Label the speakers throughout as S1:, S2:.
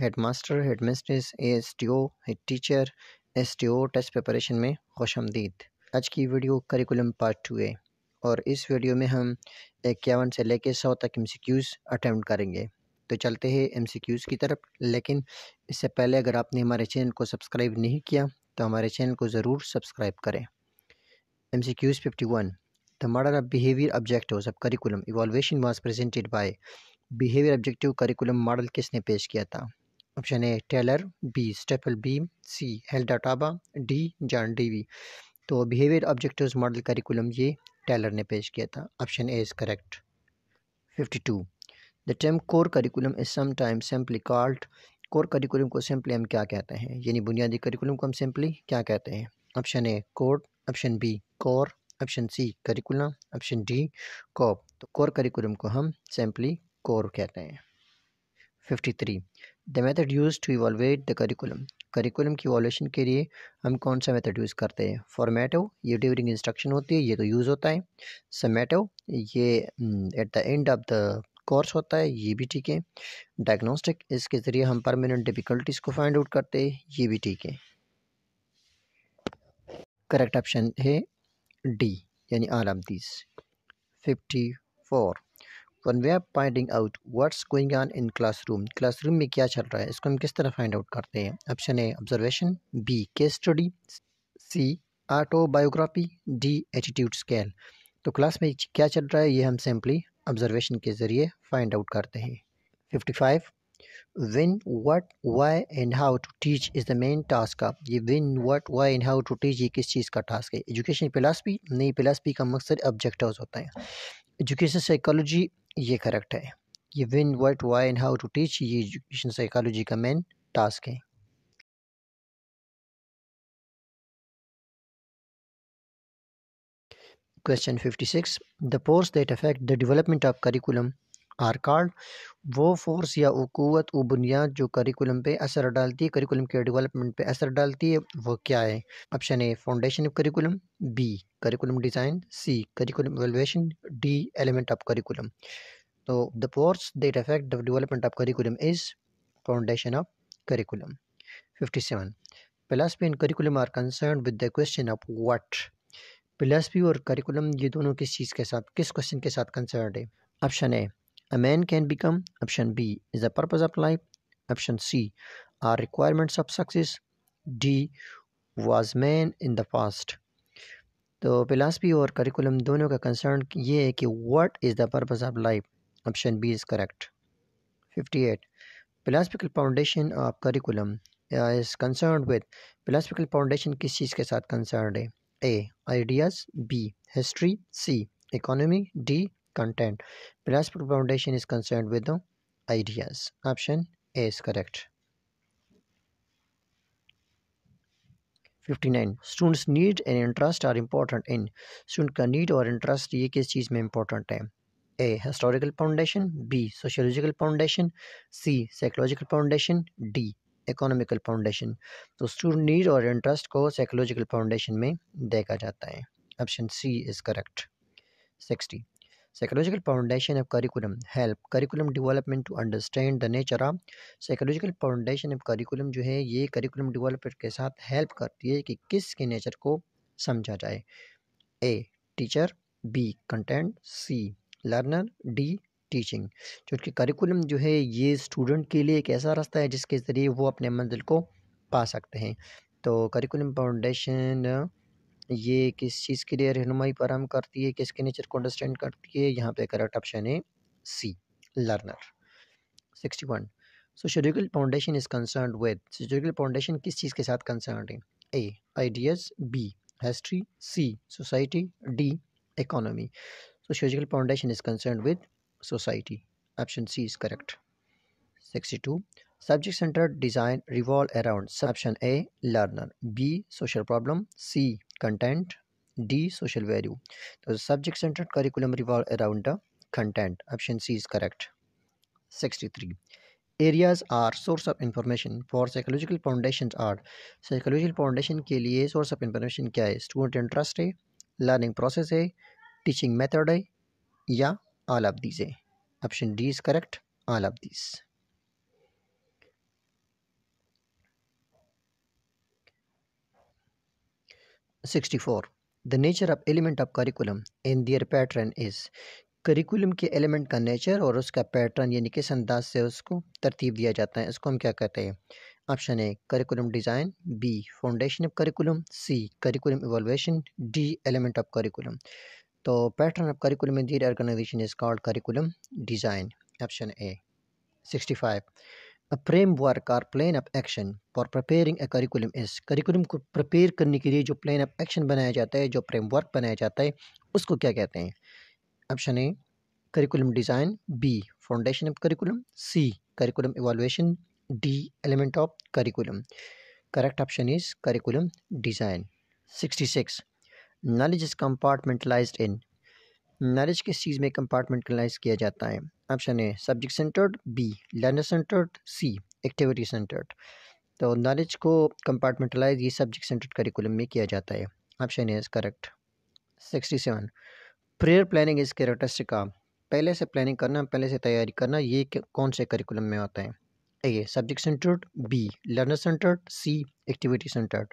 S1: Head master head mistress A S T O head teacher S T O test preparation में खुश आमदीद आज की वीडियो करिकुलम पार्ट टू है और इस वीडियो में हम इक्यावन से लेकर सौ तक एम सी क्यूज़ अटैम्प्ट करेंगे तो चलते हैं एम सी क्यूज़ की तरफ लेकिन इससे पहले अगर आपने हमारे चैनल को सब्सक्राइब नहीं किया तो हमारे चैनल को ज़रूर सब्सक्राइब करें M C Qs fifty one the model of behaviour object of curriculum evaluation was presented by behaviour objective curriculum model किसने पेश किया था ऑप्शन ए टेलर बी स्टेफल B C Hilda Taba D John Dewey तो behaviour objective model curriculum ये Taylor ने पेश किया था option A is correct fifty two the term core curriculum is समाइम सिंपली कॉल्ड कोर करिकुलम को simply हम क्या कहते हैं यानी बुनियादी करिकुलम को हम सिंपली क्या कहते हैं option A core option B core option C curriculum option D cop तो कोर करिकुलम को हम सिंपली कोर कहते हैं fifty three the method use to evaluate the curriculum curriculum की इवोल्यूशन के लिए हम कौन सा मेथड यूज़ करते हैं फॉर्मेटो ये ड्यूरिंग इंस्ट्रक्शन होती है ये तो यूज़ होता है समेटो ये at the end of the course होता है ये भी ठीक है डायग्नोस्टिक इसके ज़रिए हम परमानेंट डिफ़िकल्टीज़ को फाइंड आउट करते हैं ये भी ठीक है करेक्ट ऑप्शन है डी यानी all of this fifty four one we are finding out what's going on in classroom classroom में क्या चल रहा है इसको हम किस तरह फाइंड आउट करते हैं option A observation B case study C autobiography D attitude scale तो क्लास में क्या चल रहा है ये हम सिंपली ऑब्जर्वेशन के ज़रिए फाइंड आउट करते हैं fifty five when what why and how to teach is the main task का ये when what why and how to teach ये किस चीज़ का टास्क है एजुकेशन फिलासफी नई फिलासफी का मकसद ऑब्जेक्टिव होता है एजुकेशन साइकोलॉजी ये करेक्ट है ये when what why and how to teach ये एजुकेशन साइकोलॉजी का मेन टास्क है question fifty six the forces that affect the development of curriculum are called वो फोर्स या उकूत व बुनियाद जो करिकुलम पे असर डालती है करिकुलम के डेवलपमेंट पे असर डालती है वो क्या है option A foundation of curriculum B curriculum design C curriculum evaluation D element of curriculum तो the force that affect the development of curriculum is foundation of curriculum 57 philosophy and curriculum are concerned with the of what plus P और curriculum ये दोनों किस चीज़ के साथ किस question के साथ कंसर्न है option A a man can become option b is the purpose of life option c are requirements of success d was man in the past the philosophical or curriculum dono ka concern ye hai what is the purpose of life option b is correct 58 philosophical foundation of curriculum uh, is concerned with philosophical foundation kis cheez ke sath concerned hai a ideas b history c economy d content. Philosophical foundation is concerned with the ideas. Option A is correct. 59 students need and interest are important in student का need और interest ये किस चीज़ में important है A historical foundation B sociological foundation C psychological foundation D economical foundation तो student need और interest को साइकोलॉजिकल फाउंडेशन में देखा जाता है option C is correct sixty Psychological foundation of curriculum help curriculum development to understand the nature of psychological foundation of curriculum जो है ये curriculum development के साथ help करती है कि किस के nature को समझा जाए A teacher B content C learner D teaching क्योंकि करिकुलम जो है ये स्टूडेंट के लिए एक ऐसा रास्ता है जिसके ज़रिए वो अपने मंजिल को पा सकते हैं तो करिकुलम फाउंडेशन ये किस चीज़ के लिए रहनुमाई फराम करती है किसके नेचर को अंडरस्टैंड करती है यहाँ पे करेक्ट ऑप्शन है C learner sixty one sociological foundation is concern with sociological foundation किस चीज़ के साथ कंसर्न है A ideas B history C society D economy sociological foundation is concern with society option C is correct sixty two Subject centered design revolve around option A learner, B social problem, C content, D social value. So subject centered curriculum revolve around the content. Option C is correct. 63. Areas are source of information for psychological foundations are psychological foundation के लिए source of information क्या है student interest है learning process है teaching method है या all of these है option D is correct all of these 64 the nature of element of curriculum in their pattern is curriculum के एलिमेंट का nature और उसका पैटर्न यानी किस अंदाज से उसको तरतीब दिया जाता है इसको हम क्या कहते हैं option A curriculum design B foundation of curriculum C curriculum evolution D element of curriculum तो pattern of curriculum in their organisation is called curriculum design option A sixty five a framework or plan of action for preparing a curriculum इस curriculum को prepare करने के लिए जो plan of action बनाया जाता है जो फ्रेम वर्क बनाया जाता है उसको क्या कहते हैं option A curriculum design B foundation of curriculum C curriculum evaluation D element of curriculum correct option is curriculum design sixty six knowledge is compartmentalize in knowledge किस चीज़ में कंपार्टमेंटलाइज किया जाता है option A subject centred B learner centred C activity centred तो knowledge को compartmentalize ये subject centred curriculum में किया जाता है option A is correct sixty seven prayer planning is characteristic का पहले से प्लानिंग करना पहले से तैयारी करना ये कौन से करिकुलम में होता है A subject centred B learner centred C activity centred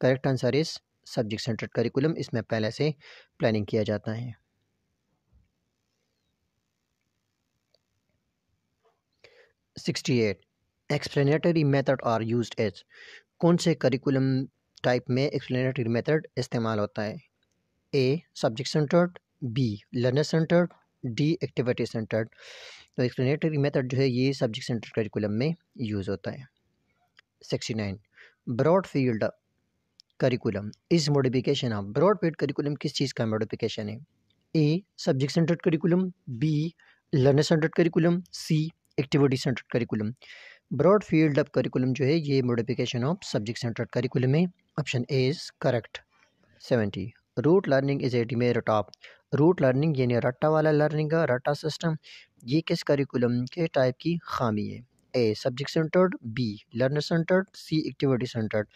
S1: correct answer is subject centred curriculum इसमें पहले से प्लानिंग किया जाता है 68 explanatory method are use as कौन से करिकुलम टाइप में एक्सप्लेनेटरी मेथड इस्तेमाल होता है A subject centred B learner centred D activity centred तो एक्सप्लेनेटरी मेथड जो है ये सब्जेक्ट सेंटर्ड करिकुलम में यूज़ होता है sixty nine broad field curriculum इस modification of broad field curriculum किस चीज़ का मॉडिफिकेशन है A subject centred curriculum B learner centred curriculum C activity centred curriculum broad field of curriculum जो है ये modification of subject centred curriculum है option A is correct seventy rote learning is a demerit of rote learning यानी रट्टा वाला learning का रट्टा system ये किस करिकुलम के टाइप की खामी है A subject centred B learner centred C activity centred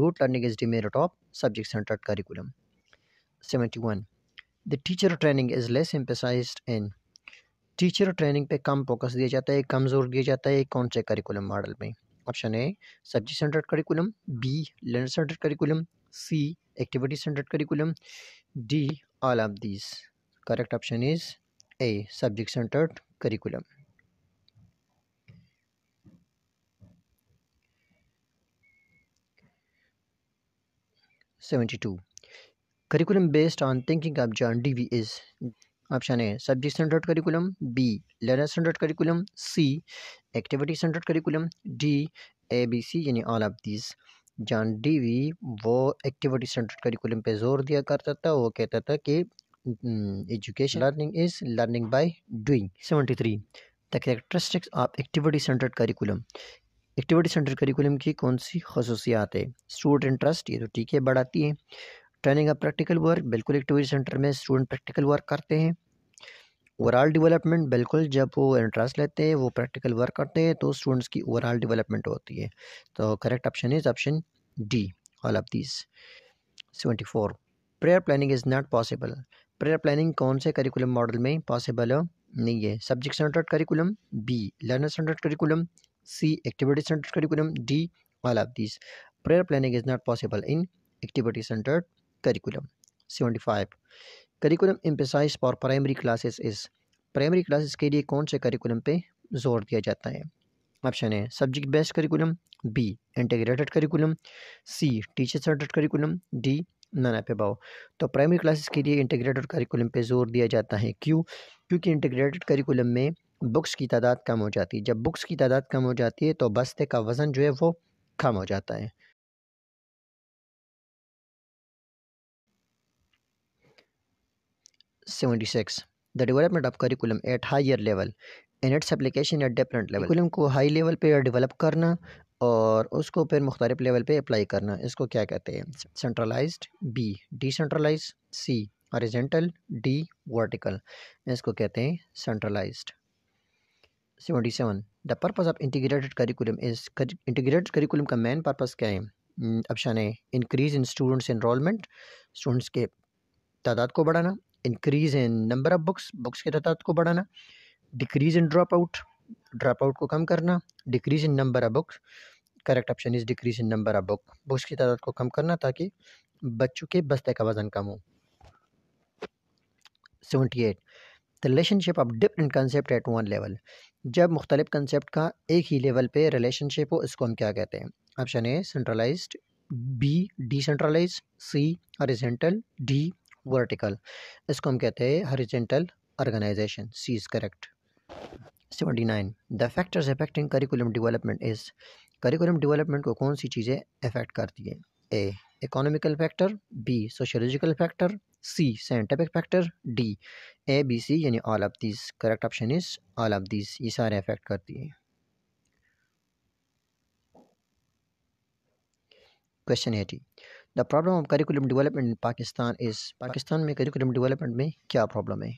S1: rote learning is demerit of subject centred curriculum seventy one the teacher training is less emphasise in teacher training पे कम focus दिया जाता है कम जोर दिया जाता है कौन से करिकुलम मॉडल में option A subject centred curriculum B learner centred curriculum C activity centred curriculum D all of this correct option is A subject centred curriculum seventy two curriculum based on thinking of John Dewey is option A subject centred curriculum B learner centred curriculum C activity centred curriculum D A B C यानी all of this John Dewey वो activity centred curriculum पे जोर दिया करता था वो कहता था कि education learning is learning by doing seventy three the characteristics of activity centred curriculum activity centre curriculum की कौन सी खसूसियात है स्टूडेंट इंटरेस्ट ये तो ठीक है बढ़ाती है ट्रेनिंग ऑफ प्रैक्टिकल वर्क बिल्कुल एक्टिविटी सेंटर में स्टूडेंट प्रैक्टिकल वर्क करते हैं ओवरऑल डेवलपमेंट बिल्कुल जब वो एंट्रेंस लेते हैं वो प्रैक्टिकल वर्क करते हैं तो स्टूडेंट्स की ओवरऑल डेवलपमेंट होती है तो correct option is option D all of this seventy four prior planning is not possible prior planning कौन से करिकुलम मॉडल में पॉसिबल नहीं है subject centred curriculum B learner centred curriculum C activity centred curriculum D all of this prior planning is not possible in activity centred curriculum 75 curriculum emphasize for primary classes is primary classes के लिए कौन से curriculum पे जोर दिया जाता है option है subject based curriculum B integrated curriculum C teacher centred curriculum D none of बाओ तो प्राइमरी क्लासेस के लिए इंटीग्रेटेड करिकुलम पे जोर दिया जाता है क्यों क्योंकि इंटीग्रेटेड करिकुलम में बुक्स की तादाद कम हो जाती है जब बुक्स की तादाद कम हो जाती है तो बस्ते का वज़न जो है वो कम हो जाता है 76 the development of curriculum at higher level in its application at different level curriculum को हाई लेवल पे डेवलप करना और उसको फिर मुख्तलिफ लेवल पे अप्लाई करना इसको क्या कहते हैं centralised B decentralise C horizontal D vertical इसको कहते हैं centralised seventy seven the purpose of integrated curriculum is integrated curriculum का मेन पर्पज़ क्या है ऑप्शन है increase in students enrolment students के तादाद को बढ़ाना increase in number of books books की तादाद को बढ़ाना decrease in drop out drop out को कम करना decrease in number of books correct option is decrease in number of book books की तादाद को कम करना ताकि बच्चों के बस्ते का वज़न कम हो seventy eight the relationship of different concept at one level जब मुख्तलिफ कंसेप्ट का एक ही लेवल पे रिलेशनशिप हो इसको हम क्या कहते हैं option A centralised B decentralise C horizontal D vertical इसको हम कहते हैं horizontal organisation C is correct seventy nine the factors affecting curriculum development is curriculum development को कौन सी चीज़ें अफेक्ट करती हैं A economical factor B sociological factor C scientific factor D A B C यानी all of this correct option is all of this ये सारे affect करती है question eighty the problem of curriculum development in Pakistan is Pakistan में curriculum development में क्या problem है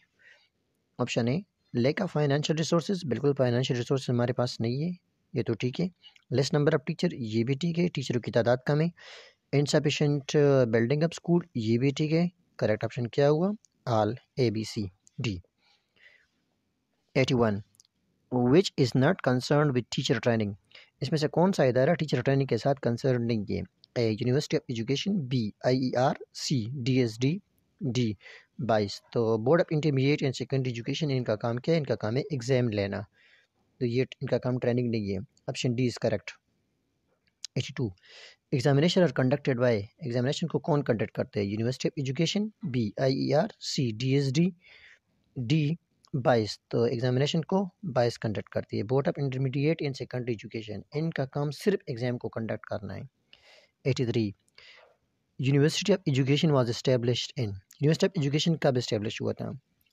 S1: option A lack of financial resource बिल्कुल फाइनेंशियल रिसोर्स हमारे पास नहीं है ये तो ठीक है लेस नंबर ऑफ़ टीचर ये भी ठीक है टीचरों की तादाद कम है इनसफिशेंट बिल्डिंग ऑफ स्कूल ये भी ठीक है करेक्ट ऑप्शन क्या हुआ all A B C D eighty one which is not concern with teacher training इसमें से कौन सा इदारा टीचर ट्रेनिंग के साथ कंसर्न नहीं है university of education B I E R C D S D D BISE तो board of intermediate and secondary education इनका काम क्या है इनका काम है एग्ज़ाम लेना तो ये इनका काम ट्रेनिंग नहीं है option D is correct eighty two examination are conducted by examination को कौन कंडक्ट करते हैं university of education B I E R C D S D D BISE तो एग्जामिनेशन को बाईस कंडक्ट करती है board of intermediate and secondary education इनका काम सिर्फ एग्ज़ाम को कंडक्ट करना है 1883 university of education was established in university of education कब इस्टेब्लिश हुआ था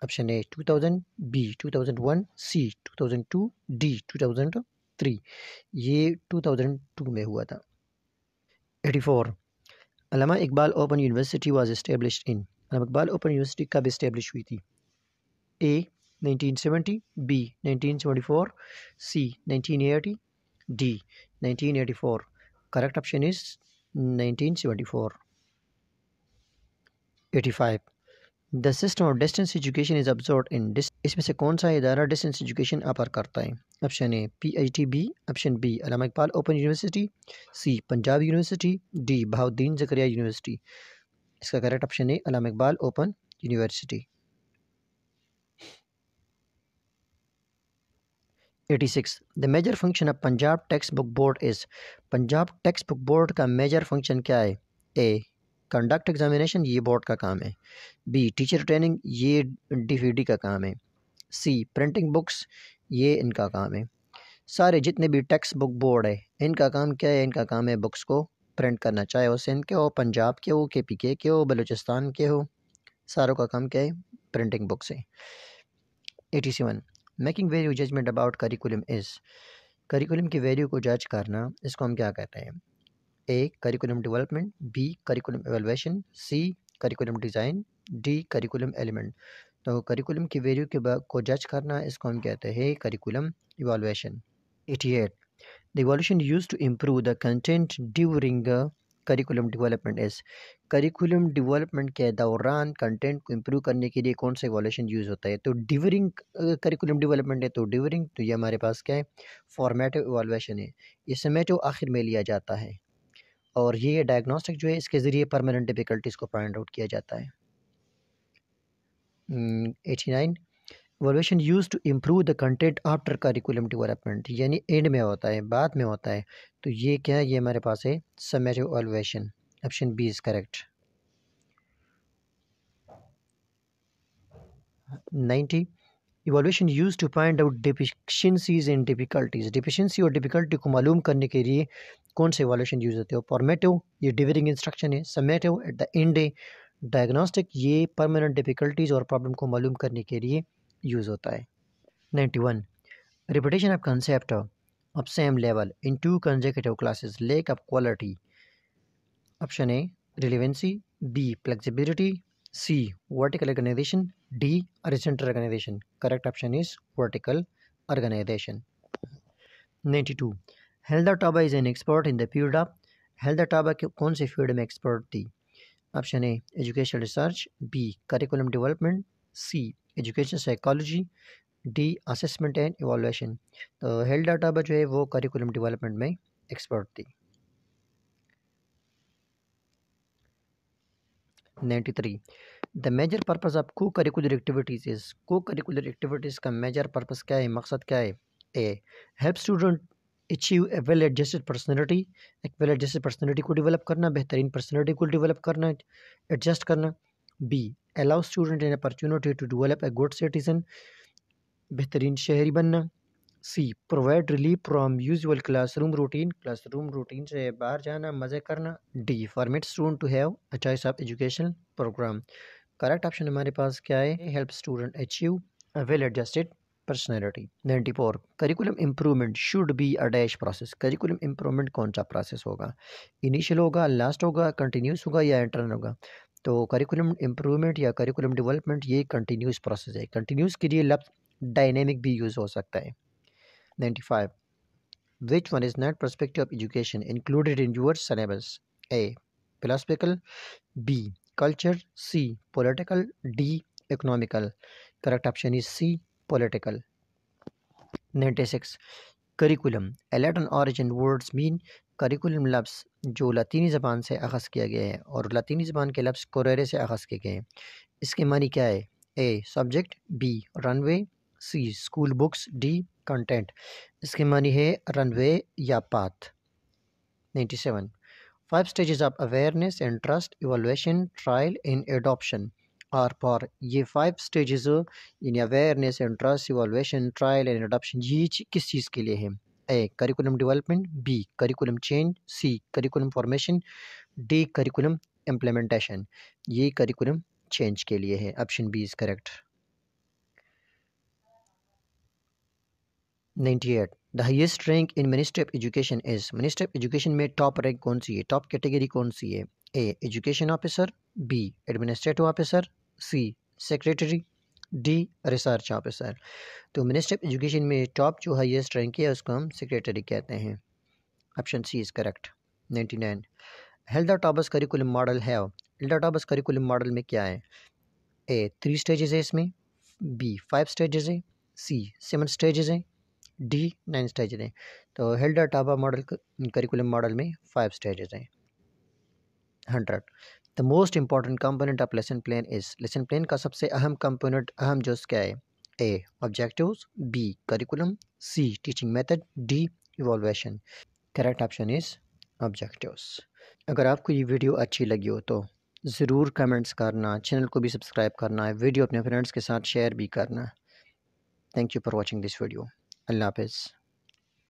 S1: ऑप्शन ए 2000 बी 2001 सी 2002 डी 2003 ये 2002 में हुआ था 84 Allama Iqbal open university was establish in Allama Iqbal open university कब इस्टेब्लिश हुई थी A 1970 B 1974 C 1980 D 1984 correct option is 1974 85 the system of distance education is observe in इसमें से कौन सा इदारा डिस्टेंस एजुकेशन ऑफर करता है option A P H D B option B Allama Iqbal open university C Punjab university D Bahauddin Zakariya university इसका correct option A Allama Iqbal open university eighty six the major function of Punjab text book board is Punjab text book board का major function क्या है A conduct examination ये board का काम है B teacher training ये D V D का काम है सी प्रिंटिंग बुक्स ये इनका काम है सारे जितने भी टेक्स्ट बुक बोर्ड है इनका काम क्या है इनका काम है बुक्स को प्रिंट करना चाहे वो सिंध के हो पंजाब के हो के पी के के हो बलूचिस्तान के हो सारों का काम क्या है प्रिंटिंग बुक्स है eighty seven making value judgement about curriculum is curriculum की वैल्यू को जज करना इसको हम क्या कहते हैं A curriculum development B curriculum evaluation C curriculum design D curriculum element तो करिकुलम की वैल्यू के को जज करना इसको हम कहते हैं curriculum evaluation eighty eight the evolution use to improve the content during curriculum development is curriculum development के दौरान कंटेंट को इम्प्रूव करने के लिए कौन सा एवोल्यूशन यूज़ होता है तो डिवरिंग करिकुलम डेवलपमेंट है तो डिवरिंग तो ये हमारे पास क्या है फॉर्मेटिव एवोल्यूशन है समय जो आखिर में लिया जाता है और ये डायग्नोस्टिक जो है इसके ज़रिए परमानेंट डिफ़िकल्टीज़ को पॉइंट आउट किया जाता है eighty hmm, nine evaluation use to improve the content after curriculum development यानी एंड में होता है बाद में होता है तो ये क्या है ये हमारे पास है summative evaluation option B is correct ninety evolution use to find out deficiencies and difficulties deficiency और डिफिकल्टी को मालूम करने के लिए कौन से इवोल्यूशन यूज होते हो फॉर्मेटिव ये डिवरिंग इंस्ट्रक्शन है summative at the end diagnostic ये परमानेंट डिफिकल्टीज और प्रॉब्लम को मालूम करने के लिए यूज़ होता है ninety one repetition of concept of same level in two consecutive classes lack of quality option A relevancy B flexibility C vertical organisation D horizontal organisation correct option is vertical organisation ninety two Hilda Taba is an expert in the field of Hilda Taba कौन से field में expert थी option A education research B curriculum development C education psychology D assessment and evaluation तो Hilda Taba जो है वो curriculum development में expert थी ninety three the major purpose of co curricular activities is co curricular activities का major purpose क्या है मकसद क्या है A help student achieve a well adjusted personality एक वेल एडजस्टेड पर्सनैलिटी को डेवलप करना बेहतरीन पर्सनैलिटी को डेवलप करना एडजस्ट करना B allow student an opportunity to develop a good citizen बेहतरीन शहरी बनना C provide relief from usual class room routine class room routine से बाहर जाना मज़े करना D format student to have a choice of education programme correct option हमारे पास क्या है help student achieve a well adjusted personality ninety four curriculum improvement should be a dash process curriculum improvement कौन सा प्रोसेस होगा initial होगा last होगा continuous होगा या इंटरनल होगा तो करिकुलम इम्प्रूवमेंट या करिकुलम डेवलपमेंट ये कंटिन्यूस प्रोसेस है कंटिन्यूस के लिए लफ्ज़ डायनेमिक भी यूज़ हो सकता है ninety five which one is not perspective of education included in your syllabus A philosophical B culture C political D economical correct option is C political ninety six curriculum Latin origin words mean curriculum लफ्ज़ जो लतीनी ज़बान से अखज़ किया गया है और लतीनी ज़बान के लफ्ज़ कोरेरे से अखज़ किए गए हैं इसके मानी क्या है A subject B runway C school books D content इसके मानी है रनवे या path ninety seven five stages of awareness and trust evolution trial and adoption are four ये फाइव स्टेजेस यानी awareness and trust trial and adoption ये किस चीज़ के लिए है A curriculum development B curriculum change C curriculum formation D curriculum implementation ये curriculum change के लिए है option B is correct ninety eight the highest rank in ministry of education is ministry of education में top rank कौन सी है top category कौन सी है A education officer B administrative officer C secretary D research officer तो minister of education में top जो हाईएस्ट रैंक है उसको हम सेक्रेटरी कहते हैं option C is correct ninety nine Hilda Taba curriculum model है हेल्डा टॉबस करिकुलम मॉडल में क्या है ए थ्री स्टेजेस है इसमें बी फाइव स्टेजेस है सी सेवन स्टेजेस हैं डी नाइन स्टेजेस हैं तो Hilda Taba model curriculum model में फाइव स्टेजेस हैं hundred the most important component of lesson plan is lesson plan का सबसे अहम कंपोनेंट अहम जो क्या है A objectives B curriculum C teaching method D evaluation correct option is objectives अगर आपको ये वीडियो अच्छी लगी हो तो ज़रूर कमेंट्स करना चैनल को भी सब्सक्राइब करना है वीडियो अपने फ्रेंड्स के साथ शेयर भी करना thank you for watching this video अल्लाह हाफिज़